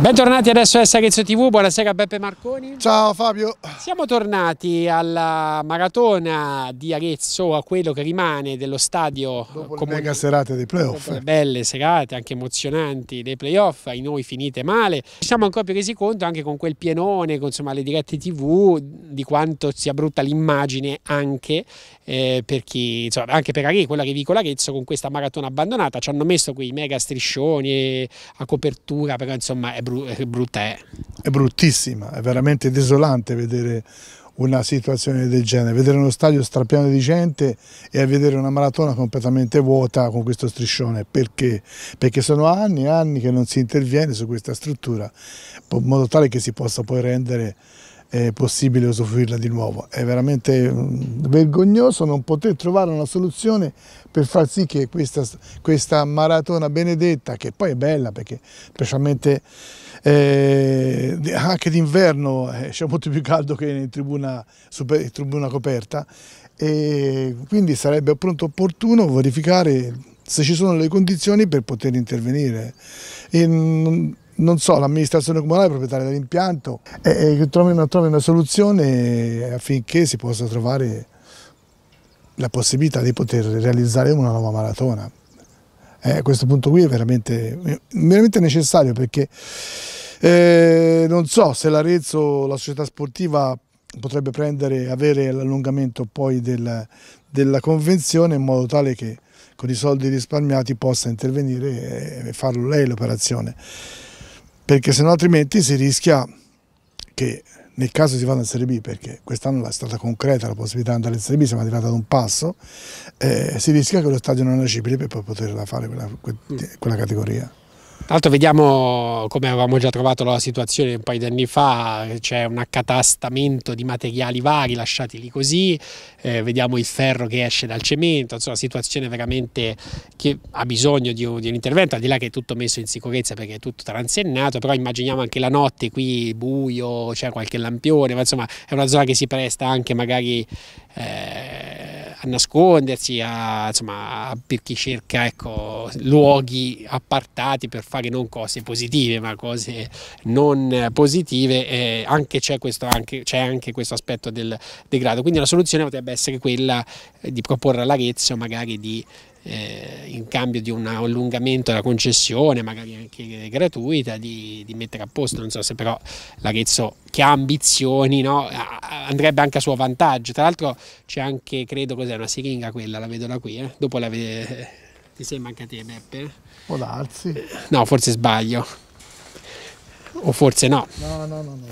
Bentornati adesso a Sarezzo TV, buonasera Beppe Marconi. Ciao Fabio. Siamo tornati alla maratona di Arezzo, a quello che rimane dello stadio. Dopo le eh, mega serate dei playoff. belle serate, anche emozionanti dei playoff, ai noi finite male. Ci siamo ancora più resi conto anche con quel pienone, con insomma, le dirette TV, di quanto sia brutta l'immagine anche eh, per chi, insomma, anche per Arezzo, quella che con Arezzo con questa maratona abbandonata. Ci hanno messo quei mega striscioni eh, a copertura, però insomma è bru è bruttissima, è veramente desolante vedere una situazione del genere, vedere uno stadio strapiano di gente e vedere una maratona completamente vuota con questo striscione, perché? Perché sono anni e anni che non si interviene su questa struttura, in modo tale che si possa poi rendere è possibile usufruirla di nuovo. È veramente mm, vergognoso non poter trovare una soluzione per far sì che questa, questa maratona benedetta, che poi è bella perché specialmente eh, anche d'inverno eh, c'è molto più caldo che in tribuna, super, in tribuna coperta, e quindi sarebbe appunto opportuno verificare se ci sono le condizioni per poter intervenire. E, mm, non so, l'amministrazione comunale proprietaria dell'impianto e, che trovi una, trovi una soluzione eh, affinché si possa trovare la possibilità di poter realizzare una nuova maratona. Eh, questo punto qui è veramente, veramente necessario perché eh, non so se l'Arezzo, la società sportiva potrebbe prendere, avere l'allungamento poi del, della convenzione in modo tale che con i soldi risparmiati possa intervenire eh, e farlo lei l'operazione perché se no altrimenti si rischia che nel caso si vada in Serie B, perché quest'anno è stata concreta la possibilità di andare in Serie B, siamo arrivati ad un passo, eh, si rischia che lo stadio non è agibile per poterla fare quella, mm. quella categoria. Tra l'altro vediamo come avevamo già trovato la situazione un paio di anni fa, c'è un accatastamento di materiali vari lasciati lì così, eh, vediamo il ferro che esce dal cemento, insomma situazione veramente che ha bisogno di un, di un, intervento, al di là che è tutto messo in sicurezza perché è tutto transennato, però immaginiamo anche la notte qui buio, c'è qualche lampione, ma insomma è una zona che si presta anche magari... Eh, a nascondersi, a, insomma, per chi cerca ecco, luoghi appartati per fare non cose positive ma cose non positive, eh, anche c'è anche, anche, questo aspetto del degrado. Quindi la soluzione potrebbe essere quella di proporre all'Arezzo magari di eh, in cambio di un allungamento della concessione, magari anche gratuita, di, di mettere a posto. Non so se però l'Arezzo che ha ambizioni no? andrebbe anche a suo vantaggio. Tra l'altro c'è anche, credo, cos'è una siringa quella, la vedo da qui. Eh? Dopo la vede... ti sei anche te, Beppe? O darsi. No, forse sbaglio. O forse no. No, no, no. no.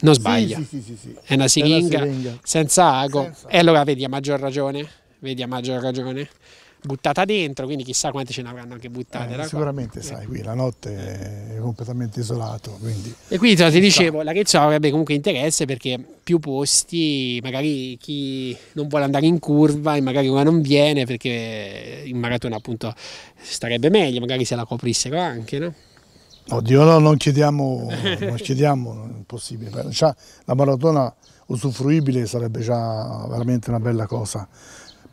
Non sbaglio. Sì, sì, sì, è una siringa, senza ago. Senza. E allora vedi a maggior ragione? Vedi a maggior ragione? buttata dentro, quindi chissà quante ce ne avranno anche buttate. Eh, sicuramente qua. Eh. sai, qui la notte è completamente isolato. Quindi. E quindi ti dicevo, la l'Arezzo avrebbe comunque interesse perché più posti, magari chi non vuole andare in curva e magari ora non viene perché in maratona appunto starebbe meglio, magari se la coprissero anche, no? Oddio, no, non chiediamo, non chiediamo, non è possibile. Cioè, la maratona usufruibile sarebbe già veramente una bella cosa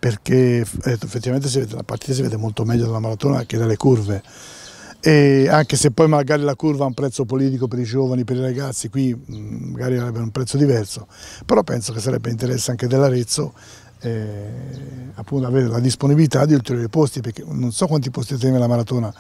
perché eh, effettivamente vede, la partita si vede molto meglio dalla maratona che dalle curve. E anche se poi magari la curva ha un prezzo politico per i giovani, per i ragazzi, qui mm, magari avrebbe un prezzo diverso, però penso che sarebbe interesse anche dell'Arezzo eh, appunto avere la disponibilità di ulteriori posti, perché non so quanti posti teme la maratona,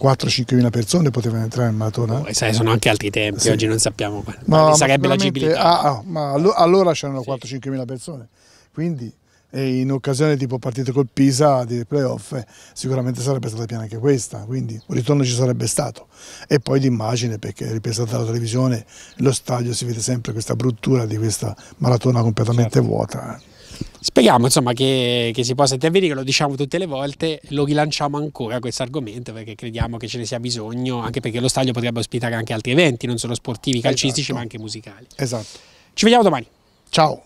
4-5 mila persone potevano entrare in maratona. No, oh, sai, sono anche altri tempi, sì. oggi non sappiamo, ma sarebbe ma l'agibilità. Ah, ah, ma allora c'erano sì. 4-5 mila persone, quindi e in occasione tipo partite col Pisa di playoff eh, sicuramente sarebbe stata piena anche questa, quindi un ritorno ci sarebbe stato. E poi l'immagine perché ripesata dalla televisione, lo stadio si vede sempre questa bruttura di questa maratona completamente certo. vuota. Eh. Speriamo insomma che, che, si possa intervenire, lo diciamo tutte le volte, lo rilanciamo ancora questo argomento perché crediamo che ce ne sia bisogno, anche perché lo stadio potrebbe ospitare anche altri eventi, non solo sportivi, calcistici, esatto. ma anche musicali. Esatto. Ci vediamo domani. Ciao.